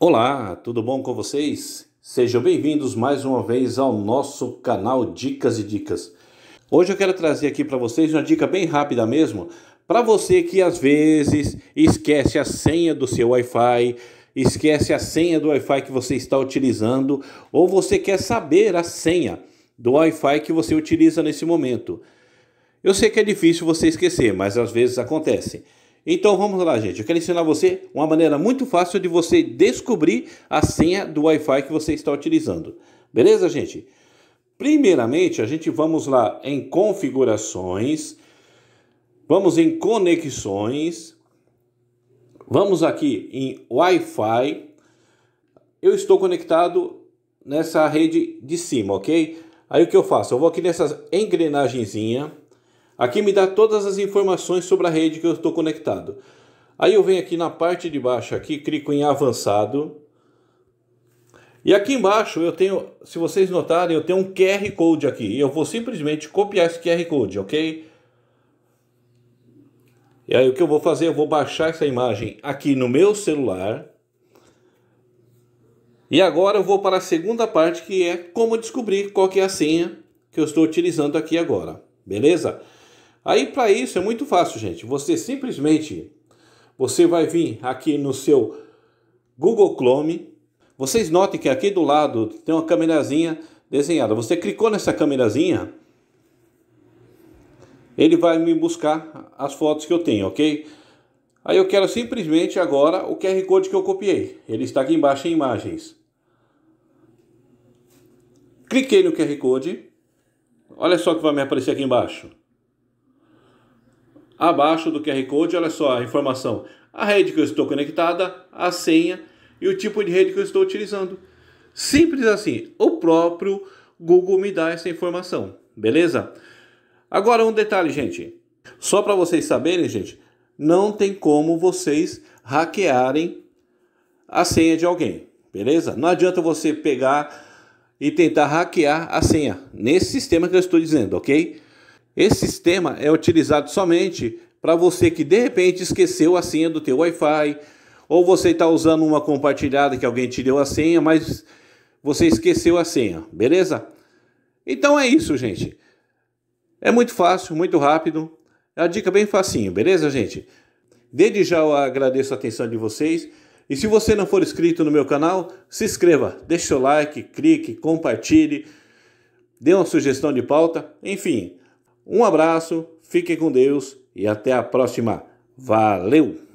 Olá, tudo bom com vocês? Sejam bem-vindos mais uma vez ao nosso canal Dicas e Dicas. Hoje eu quero trazer aqui para vocês uma dica bem rápida mesmo, para você que às vezes esquece a senha do seu Wi-Fi, esquece a senha do Wi-Fi que você está utilizando ou você quer saber a senha do Wi-Fi que você utiliza nesse momento. Eu sei que é difícil você esquecer, mas às vezes acontece. Então vamos lá, gente. Eu quero ensinar você uma maneira muito fácil de você descobrir a senha do Wi-Fi que você está utilizando. Beleza, gente? Primeiramente, a gente vamos lá em configurações, vamos em conexões, vamos aqui em Wi-Fi. Eu estou conectado nessa rede de cima, ok? Aí o que eu faço? Eu vou aqui nessa engrenagemzinha Aqui me dá todas as informações sobre a rede que eu estou conectado. Aí eu venho aqui na parte de baixo aqui, clico em avançado. E aqui embaixo eu tenho, se vocês notarem, eu tenho um QR Code aqui. Eu vou simplesmente copiar esse QR Code, ok? E aí o que eu vou fazer, eu vou baixar essa imagem aqui no meu celular. E agora eu vou para a segunda parte que é como descobrir qual que é a senha que eu estou utilizando aqui agora. Beleza? Aí para isso é muito fácil, gente. Você simplesmente você vai vir aqui no seu Google Chrome. Vocês notem que aqui do lado tem uma câmerazinha desenhada. Você clicou nessa câmerazinha, ele vai me buscar as fotos que eu tenho, ok? Aí eu quero simplesmente agora o QR Code que eu copiei. Ele está aqui embaixo em imagens. Cliquei no QR Code. Olha só o que vai me aparecer aqui embaixo. Abaixo do QR Code, olha só a informação: a rede que eu estou conectada, a senha e o tipo de rede que eu estou utilizando. Simples assim, o próprio Google me dá essa informação, beleza? Agora um detalhe, gente. Só para vocês saberem, gente, não tem como vocês hackearem a senha de alguém, beleza? Não adianta você pegar e tentar hackear a senha nesse sistema que eu estou dizendo, ok? Esse sistema é utilizado somente para você que de repente esqueceu a senha do teu Wi-Fi, ou você está usando uma compartilhada que alguém te deu a senha, mas você esqueceu a senha, beleza? Então é isso, gente. É muito fácil, muito rápido. É a dica bem facinho, beleza, gente? Desde já eu agradeço a atenção de vocês. E se você não for inscrito no meu canal, se inscreva, deixe o like, clique, compartilhe, dê uma sugestão de pauta, enfim. Um abraço, fique com Deus e até a próxima. Valeu!